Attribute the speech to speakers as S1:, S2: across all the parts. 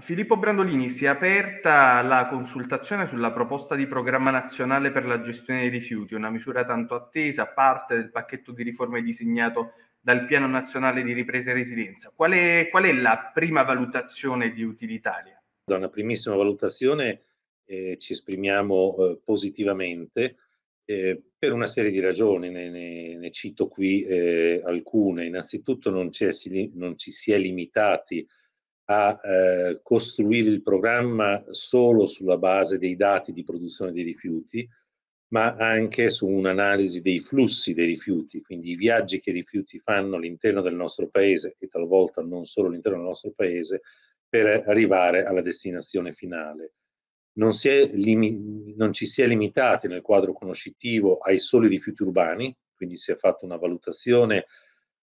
S1: Filippo Brandolini, si è aperta la consultazione sulla proposta di programma nazionale per la gestione dei rifiuti, una misura tanto attesa, parte del pacchetto di riforme disegnato dal Piano Nazionale di Ripresa e Resilienza. Qual è, qual è la prima valutazione di Utilitalia?
S2: Da una primissima valutazione eh, ci esprimiamo eh, positivamente eh, per una serie di ragioni, ne, ne, ne cito qui eh, alcune. Innanzitutto non, non ci si è limitati a eh, costruire il programma solo sulla base dei dati di produzione dei rifiuti, ma anche su un'analisi dei flussi dei rifiuti, quindi i viaggi che i rifiuti fanno all'interno del nostro paese e talvolta non solo all'interno del nostro paese per arrivare alla destinazione finale. Non, limi- non ci si è limitati nel quadro conoscitivo ai soli rifiuti urbani, quindi si è fatta una valutazione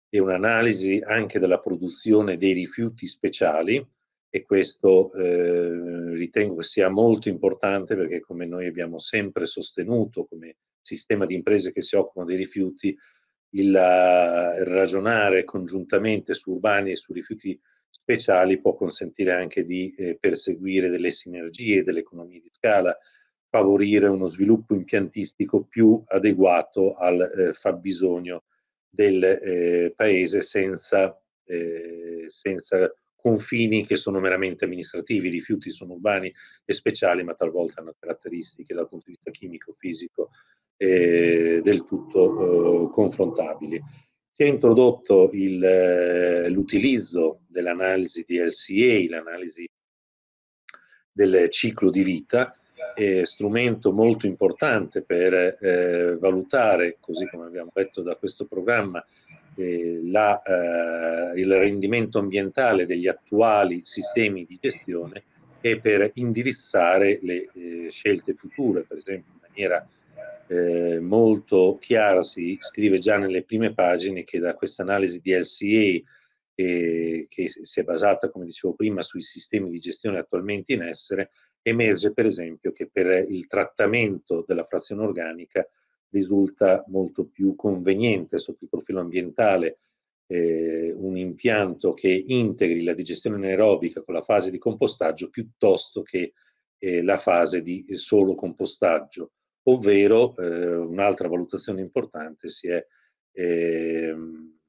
S2: e un'analisi anche della produzione dei rifiuti speciali e questo eh, ritengo che sia molto importante perché come noi abbiamo sempre sostenuto come sistema di imprese che si occupano dei rifiuti, il, eh, ragionare congiuntamente su urbani e su rifiuti speciali può consentire anche di eh, perseguire delle sinergie, delle economie di scala, favorire uno sviluppo impiantistico più adeguato al eh, fabbisogno del eh, paese senza, eh, senza, confini che sono meramente amministrativi, i rifiuti sono urbani e speciali, ma talvolta hanno caratteristiche dal punto di vista chimico-fisico eh, del tutto eh, confrontabili. Si è introdotto il, eh, l'utilizzo dell'analisi di LCA, l'analisi del ciclo di vita, è strumento molto importante per eh, valutare, così come abbiamo detto da questo programma, eh, la, eh, il rendimento ambientale degli attuali sistemi di gestione e per indirizzare le eh, scelte future, per esempio in maniera eh, molto chiara si scrive già nelle prime pagine che da questa analisi di LCA eh, che si è basata, come dicevo prima, sui sistemi di gestione attualmente in essere, emerge per esempio che per il trattamento della frazione organica risulta molto più conveniente sotto il profilo ambientale eh, un impianto che integri la digestione anaerobica con la fase di compostaggio piuttosto che eh, la fase di solo compostaggio, ovvero eh, un'altra valutazione importante si è, ehm,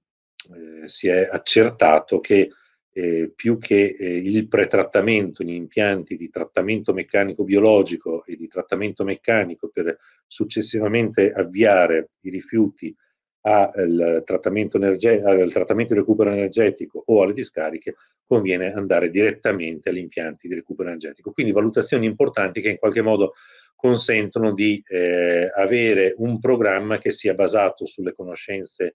S2: eh, si è accertato che eh, più che eh, il pretrattamento in impianti di trattamento meccanico biologico e di trattamento meccanico per successivamente avviare i rifiuti al eh, trattamento, energe- al trattamento di recupero energetico o alle discariche, conviene andare direttamente agli impianti di recupero energetico. Quindi valutazioni importanti che in qualche modo consentono di eh, avere un programma che sia basato sulle conoscenze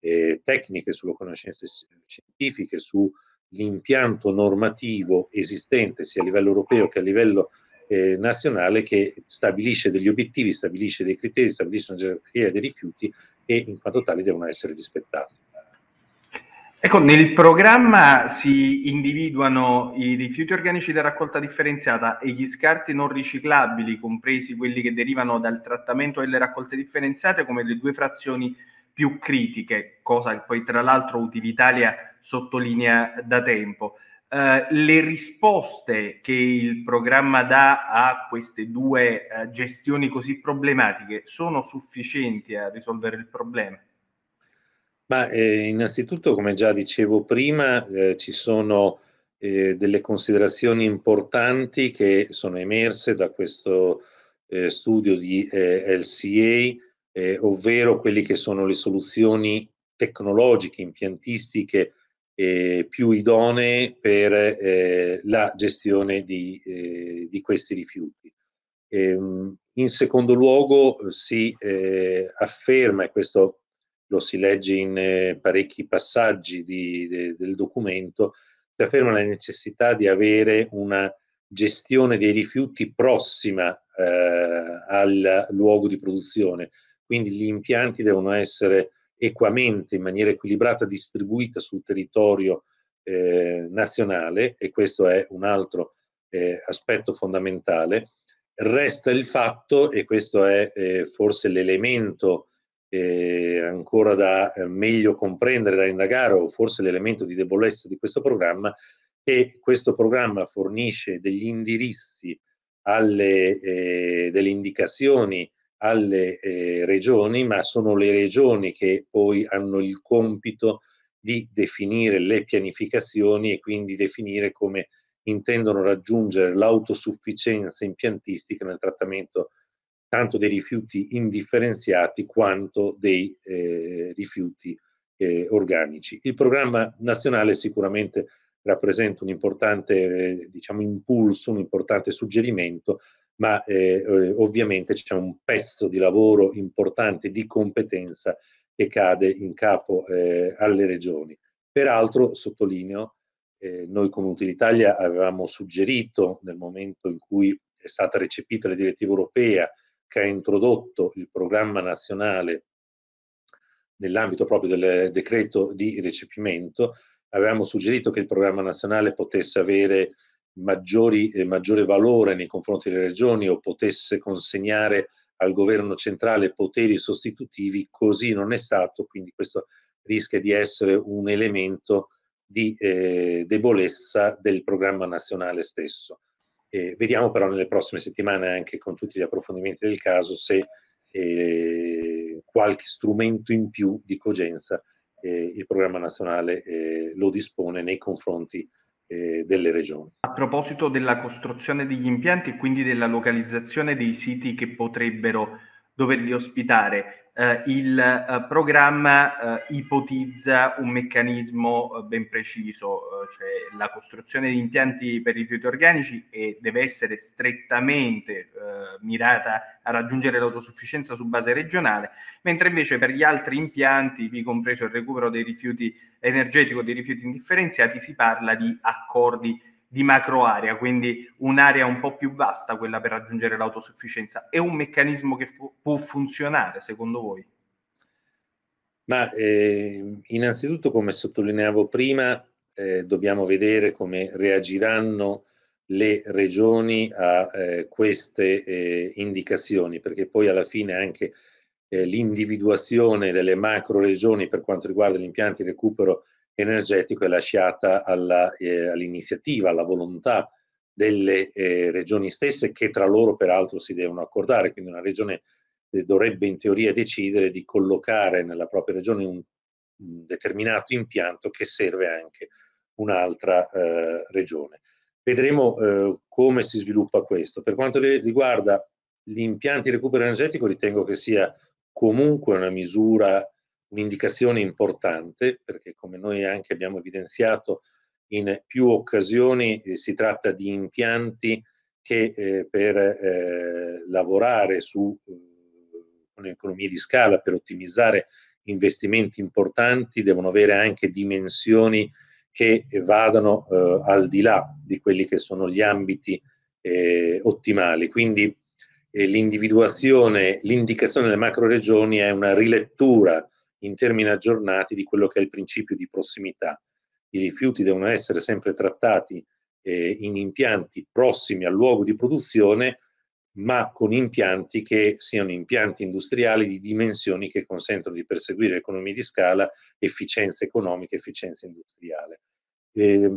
S2: eh, tecniche, sulle conoscenze scientifiche, su l'impianto normativo esistente sia a livello europeo che a livello eh, nazionale che stabilisce degli obiettivi, stabilisce dei criteri, stabilisce una gerarchia dei rifiuti e in quanto tali devono essere rispettati.
S1: Ecco, nel programma si individuano i rifiuti organici da raccolta differenziata e gli scarti non riciclabili, compresi quelli che derivano dal trattamento delle raccolte differenziate, come le due frazioni più critiche, cosa che poi tra l'altro Utilitalia sottolinea da tempo. Eh, le risposte che il programma dà a queste due eh, gestioni così problematiche sono sufficienti a risolvere il problema?
S2: Ma eh, innanzitutto, come già dicevo prima, eh, ci sono eh, delle considerazioni importanti che sono emerse da questo eh, studio di LCA eh, ovvero quelle che sono le soluzioni tecnologiche, impiantistiche eh, più idonee per eh, la gestione di, eh, di questi rifiuti. Ehm, in secondo luogo eh, si eh, afferma, e questo lo si legge in parecchi passaggi di, de, del documento, si afferma la necessità di avere una gestione dei rifiuti prossima al luogo di produzione, quindi gli impianti devono essere equamente, in maniera equilibrata, distribuita sul territorio eh, nazionale e questo è un altro eh, aspetto fondamentale. Resta il fatto, e questo è eh, forse l'elemento eh, ancora da eh, meglio comprendere, da indagare, o forse l'elemento di debolezza di questo programma, che questo programma fornisce degli indirizzi, alle, eh, delle indicazioni alle eh, regioni, ma sono le regioni che poi hanno il compito di definire le pianificazioni e quindi definire come intendono raggiungere l'autosufficienza impiantistica nel trattamento tanto dei rifiuti indifferenziati quanto dei eh, rifiuti eh, organici. Il programma nazionale sicuramente rappresenta un importante eh, diciamo, impulso, un importante suggerimento, ma eh, eh, ovviamente c'è un pezzo di lavoro importante di competenza che cade in capo eh, alle regioni. Peraltro, sottolineo, eh, noi come Utilitalia avevamo suggerito nel momento in cui è stata recepita la direttiva europea che ha introdotto il programma nazionale nell'ambito proprio del decreto di recepimento, avevamo suggerito che il programma nazionale potesse avere maggiori, eh, maggiore valore nei confronti delle regioni o potesse consegnare al governo centrale poteri sostitutivi, così non è stato, quindi questo rischia di essere un elemento di eh, debolezza del programma nazionale stesso. Eh, vediamo però nelle prossime settimane, anche con tutti gli approfondimenti del caso, se eh, qualche strumento in più di cogenza eh, il programma nazionale eh, lo dispone nei confronti delle regioni.
S1: A proposito della costruzione degli impianti e quindi della localizzazione dei siti che potrebbero doverli ospitare, eh, il eh, programma eh, ipotizza un meccanismo eh, ben preciso, eh, cioè la costruzione di impianti per rifiuti organici e deve essere strettamente eh, mirata a raggiungere l'autosufficienza su base regionale, mentre invece per gli altri impianti, vi compreso il recupero dei rifiuti energetico dei rifiuti indifferenziati, si parla di accordi di macroarea, quindi un'area un po' più vasta, quella per raggiungere l'autosufficienza. È un meccanismo che fu- può funzionare secondo voi?
S2: Ma eh, innanzitutto, come sottolineavo prima, eh, dobbiamo vedere come reagiranno le regioni a eh, queste eh, indicazioni, perché poi alla fine anche eh, l'individuazione delle macro regioni per quanto riguarda gli impianti di recupero energetico è lasciata alla, eh, all'iniziativa, alla volontà delle eh, regioni stesse che tra loro peraltro si devono accordare, quindi una regione eh, dovrebbe in teoria decidere di collocare nella propria regione un, un determinato impianto che serve anche un'altra eh, regione. Vedremo eh, come si sviluppa questo. Per quanto riguarda gli impianti di recupero energetico, ritengo che sia comunque una misura un'indicazione importante, perché come noi anche abbiamo evidenziato in più occasioni eh, si tratta di impianti che eh, per eh, lavorare su eh, economie di scala, per ottimizzare investimenti importanti, devono avere anche dimensioni che vadano eh, al di là di quelli che sono gli ambiti eh, ottimali. Quindi l'individuazione, l'indicazione delle macro regioni è una rilettura in termini aggiornati di quello che è il principio di prossimità. I rifiuti devono essere sempre trattati eh, in impianti prossimi al luogo di produzione, ma con impianti che siano impianti industriali di dimensioni che consentono di perseguire economie di scala, efficienza economica, efficienza industriale. Eh,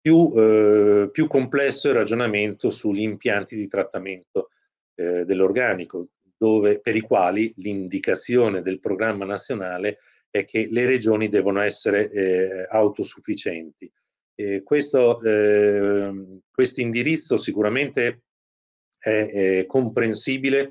S2: più, eh, più, complesso è il ragionamento sugli impianti di trattamento eh, dell'organico dove, per i quali l'indicazione del programma nazionale è che le regioni devono essere eh, autosufficienti. Eh, questo indirizzo sicuramente è, è comprensibile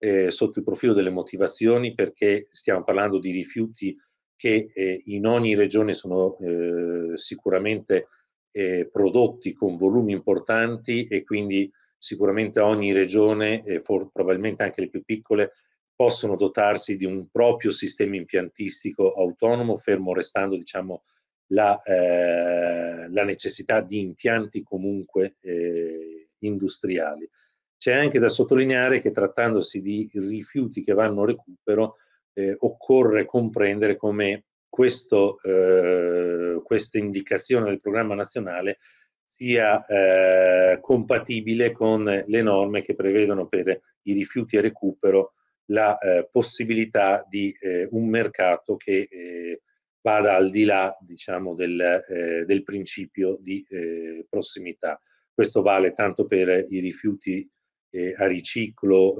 S2: eh, sotto il profilo delle motivazioni perché stiamo parlando di rifiuti che eh, in ogni regione sono eh, sicuramente eh, prodotti con volumi importanti e quindi sicuramente ogni regione, e for- probabilmente anche le più piccole, possono dotarsi di un proprio sistema impiantistico autonomo, fermo restando diciamo, la, eh, la necessità di impianti comunque eh, industriali. C'è anche da sottolineare che trattandosi di rifiuti che vanno a recupero, eh, occorre comprendere come questo, eh, questa indicazione del programma nazionale sia eh, compatibile con le norme che prevedono per i rifiuti a recupero la eh, possibilità di eh, un mercato che eh, vada al di là diciamo, del, eh, del principio di eh, prossimità. Questo vale tanto per i rifiuti a riciclo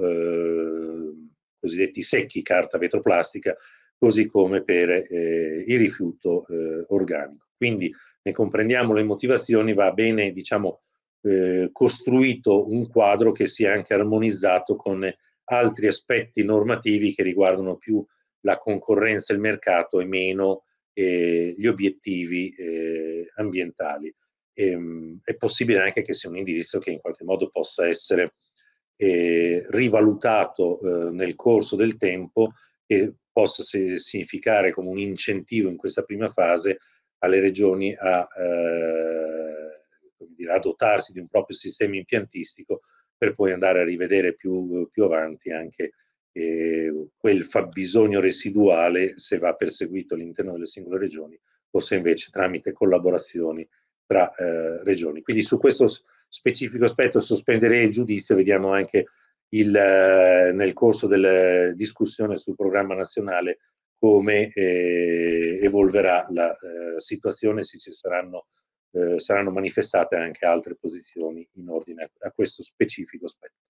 S2: cosiddetti secchi, carta, vetroplastica, così come per il rifiuto organico. Quindi ne comprendiamo le motivazioni, va bene, diciamo, eh, costruito un quadro che sia anche armonizzato con altri aspetti normativi che riguardano più la concorrenza e il mercato e meno eh, gli obiettivi eh, ambientali. E, ehm, è possibile anche che sia un indirizzo che in qualche modo possa essere eh, rivalutato eh, nel corso del tempo e possa significare come un incentivo in questa prima fase alle regioni a, eh, dire, a, dotarsi di un proprio sistema impiantistico per poi andare a rivedere più, più avanti anche eh, quel fabbisogno residuale se va perseguito all'interno delle singole regioni o se invece tramite collaborazioni tra eh, regioni. Quindi su questo specifico aspetto sospenderei il giudizio, vediamo anche il, eh, nel corso della discussione sul programma nazionale come eh, evolverà la eh, situazione, se ci saranno, eh, saranno manifestate anche altre posizioni in ordine a, a questo specifico aspetto.